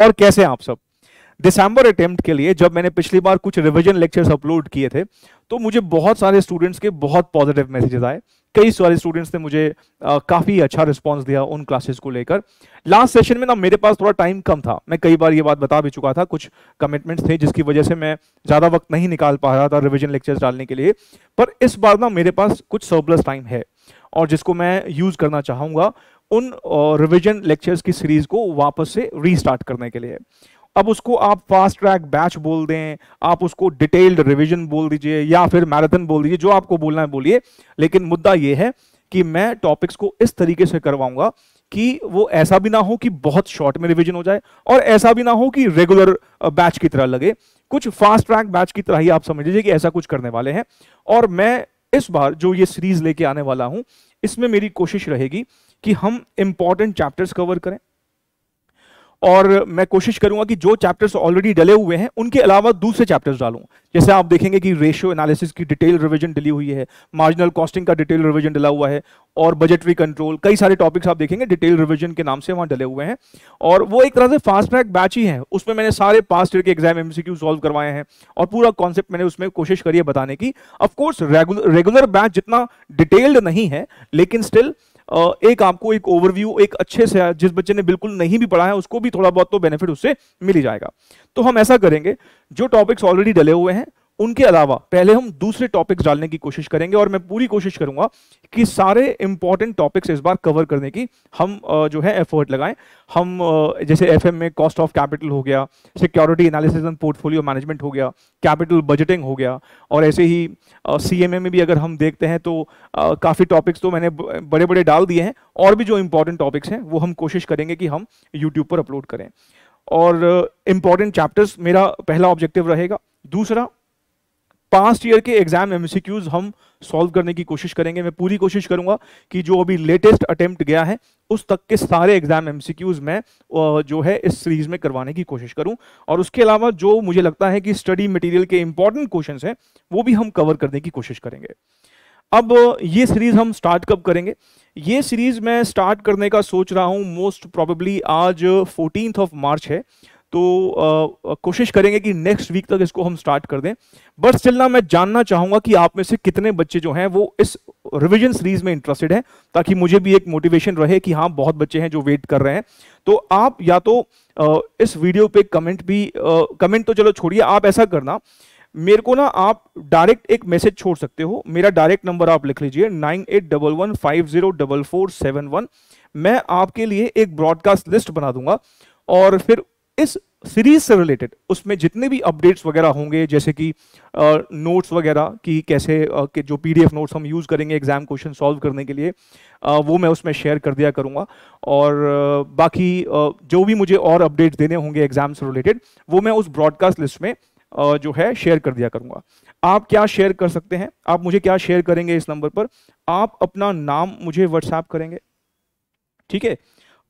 और कैसे आप सब दिसंबर अटेम्प्ट के लिए जब मैंने पिछली बार कुछ रिवीजन लेक्चर्स अपलोड किए थे तो मुझे बहुत सारे स्टूडेंट्स के बहुत पॉजिटिव मैसेजेस आए कई सारे स्टूडेंट्स ने मुझे आ, काफी अच्छा रिस्पांस दिया उन क्लासेस को लेकर लास्ट सेशन में ना मेरे पास थोड़ा टाइम कम था मैं कई बार ये बात बता भी चुका था कुछ कमिटमेंट्स थे जिसकी वजह से मैं ज्यादा वक्त नहीं निकाल पा रहा था रिविजन लेक्चर्स डालने के लिए पर इस बार ना मेरे पास कुछ सरप्लस टाइम है और जिसको मैं यूज़ करना चाहूंगा उन रिविजन लेक्चर्स की सीरीज़ को वापस से रीस्टार्ट करने के लिए अब उसको आप फास्ट ट्रैक बैच बोल दें आप उसको डिटेल्ड रिविजन बोल दीजिए या फिर मैराथन बोल दीजिए जो आपको बोलना है बोलिए लेकिन मुद्दा यह है कि मैं टॉपिक्स को इस तरीके से करवाऊंगा कि वो ऐसा भी ना हो कि बहुत शॉर्ट में रिवीजन हो जाए और ऐसा भी ना हो कि रेगुलर बैच की तरह लगे कुछ फास्ट ट्रैक बैच की तरह ही आप समझ लीजिए कि ऐसा कुछ करने वाले हैं और मैं इस बार जो ये सीरीज लेके आने वाला हूं इसमें मेरी कोशिश रहेगी कि हम इंपॉर्टेंट चैप्टर्स कवर करें और मैं कोशिश करूंगा कि जो चैप्टर्स ऑलरेडी डले हुए हैं उनके अलावा दूसरे चैप्टर्स डालूं जैसे आप देखेंगे कि रेशियो एनालिसिस की डिटेल रिवीजन डली हुई है मार्जिनल कॉस्टिंग का डिटेल रिवीजन डला हुआ है और बजटरी कंट्रोल कई सारे टॉपिक्स आप देखेंगे डिटेल रिविजन के नाम से वहाँ डले हुए हैं और वो एक तरह से फास्ट ट्रैक बैच ही है उसमें मैंने सारे पास्ट ईयर के एग्जाम एमसीक्यू सॉल्व करवाए हैं और पूरा कॉन्सेप्ट मैंने उसमें कोशिश करी है बताने की ऑफकोर्स रेगुलर बैच जितना डिटेल्ड नहीं है लेकिन स्टिल एक आपको एक ओवरव्यू एक अच्छे से जिस बच्चे ने बिल्कुल नहीं भी पढ़ा है उसको भी थोड़ा बहुत तो बेनिफिट उससे मिल जाएगा तो हम ऐसा करेंगे जो टॉपिक्स ऑलरेडी डले हुए हैं उनके अलावा पहले हम दूसरे टॉपिक्स डालने की कोशिश करेंगे और मैं पूरी कोशिश करूंगा कि सारे इंपॉर्टेंट टॉपिक्स इस बार कवर करने की हम जो है एफर्ट लगाएं हम जैसे एफ में कॉस्ट ऑफ कैपिटल हो गया security analysis and portfolio management हो गया कैपिटल बजटिंग हो गया और ऐसे ही सी में भी अगर हम देखते हैं तो काफ़ी टॉपिक्स तो मैंने बड़े बड़े डाल दिए हैं और भी जो इंपॉर्टेंट टॉपिक्स हैं वो हम कोशिश करेंगे कि हम यूट्यूब पर अपलोड करें और इंपॉर्टेंट चैप्टर्स मेरा पहला ऑब्जेक्टिव रहेगा दूसरा पास्ट ईयर के एग्जाम एमसीक्यूज हम सॉल्व करने की कोशिश करेंगे मैं पूरी कोशिश करूंगा कि जो अभी लेटेस्ट अटेम्प्ट गया है उस तक के सारे एग्जाम एमसीक्यूज मैं जो है इस सीरीज में करवाने की कोशिश करूं और उसके अलावा जो मुझे लगता है कि स्टडी मटेरियल के इंपॉर्टेंट क्वेश्चन हैं वो भी हम कवर करने की कोशिश करेंगे अब ये सीरीज हम स्टार्ट कब करेंगे ये सीरीज मैं स्टार्ट करने का सोच रहा हूँ मोस्ट प्रोबेबली आज फोर्टीन ऑफ मार्च है तो कोशिश करेंगे कि नेक्स्ट वीक तक इसको हम स्टार्ट कर दें बट स्टिल ना मैं जानना चाहूँगा कि आप में से कितने बच्चे जो हैं वो इस रिविजन सीरीज में इंटरेस्टेड हैं ताकि मुझे भी एक मोटिवेशन रहे कि हाँ बहुत बच्चे हैं जो वेट कर रहे हैं तो आप या तो इस वीडियो पे कमेंट भी कमेंट तो चलो छोड़िए आप ऐसा करना मेरे को ना आप डायरेक्ट एक मैसेज छोड़ सकते हो मेरा डायरेक्ट नंबर आप लिख लीजिए nine eight double one five zero double four seven one मैं आपके लिए एक ब्रॉडकास्ट लिस्ट बना दूंगा और फिर इस सीरीज से रिलेटेड उसमें जितने भी अपडेट्स वगैरह होंगे जैसे कि नोट्स वगैरह कि कैसे आ, के जो पीडीएफ नोट्स हम यूज़ करेंगे एग्जाम क्वेश्चन सॉल्व करने के लिए आ, वो मैं उसमें शेयर कर दिया करूँगा और आ, बाकी आ, जो भी मुझे और अपडेट्स देने होंगे एग्जाम से रिलेटेड वो मैं उस ब्रॉडकास्ट लिस्ट में आ, जो है शेयर कर दिया करूँगा आप क्या शेयर कर सकते हैं आप मुझे क्या शेयर करेंगे इस नंबर पर आप अपना नाम मुझे व्हाट्सएप करेंगे ठीक है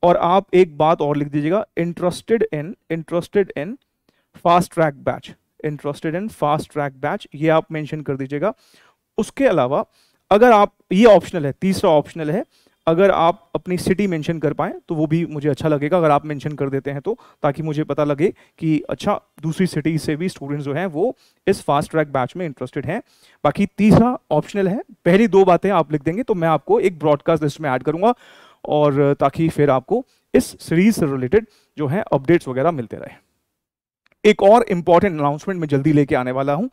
और आप एक बात और लिख दीजिएगा interested in interested in fast track batch interested in fast track batch ये आप मेंशन कर दीजिएगा उसके अलावा अगर आप ये ऑप्शनल है तीसरा ऑप्शनल है अगर आप अपनी सिटी मेंशन कर पाएँ तो वो भी मुझे अच्छा लगेगा अगर आप मेंशन कर देते हैं तो ताकि मुझे पता लगे कि अच्छा दूसरी सिटी से भी स्टूडेंट्स जो हैं वो इस फास्ट ट्रैक बैच में इंटरेस्टेड हैं बाकी तीसरा ऑप्शनल है पहली दो बातें आप लिख देंगे तो मैं आपको एक ब्रॉडकास्ट लिस्ट में ऐड करूंगा और ताकि फिर आपको इस सीरीज से रिलेटेड जो है अपडेट्स वगैरह मिलते रहे एक और इम्पॉर्टेंट अनाउंसमेंट मैं जल्दी लेके आने वाला हूँ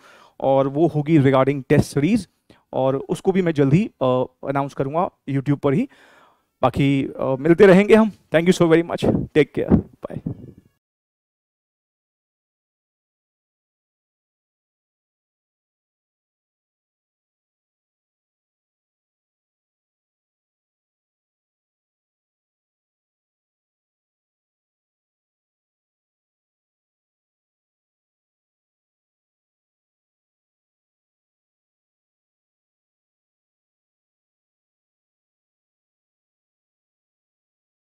और वो होगी रिगार्डिंग टेस्ट सीरीज और उसको भी मैं जल्दी अनाउंस करूँगा यूट्यूब पर ही बाकी आ, मिलते रहेंगे हम thank you so very much take care bye